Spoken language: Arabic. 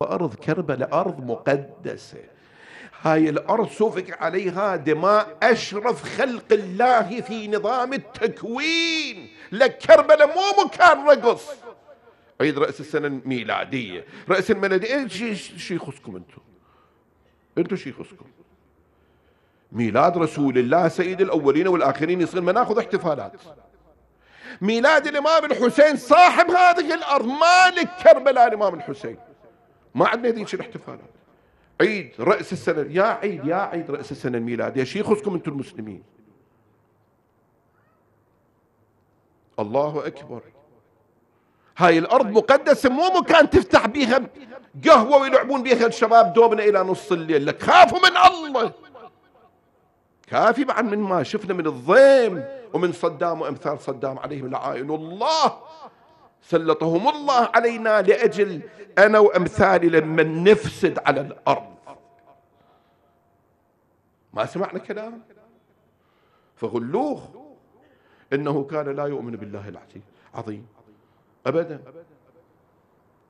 وأرض كربلاء أرض مقدسة هاي الأرض سفك عليها دماء أشرف خلق الله في نظام التكوين لك كربلاء مو مكان رقص عيد رأس السنة الميلادية رأس الميلادية إيش يخصكم أنتم أنتم شو يخصكم ميلاد رسول الله سيد الأولين والآخرين يصير ما ناخذ احتفالات ميلاد الإمام الحسين صاحب هذه الأرض مالك كربلاء الإمام الحسين ما عندنا ذيك الاحتفالات عيد رأس السنة يا عيد يا عيد رأس السنة الميلادية يا شيخكم أنتم المسلمين الله أكبر هاي الأرض مقدسة مو مكان تفتح بيها قهوة ويلعبون بيها الشباب دوبنا إلى نص الليل لك خافوا من الله كافي بعد من ما شفنا من الضيم ومن صدام وأمثال صدام عليهم لعائن الله سلطهم الله علينا لأجل أنا وأمثالي لما نفسد على الأرض ما سمعنا كلام فغلوخ إنه كان لا يؤمن بالله العظيم عظيم أبدا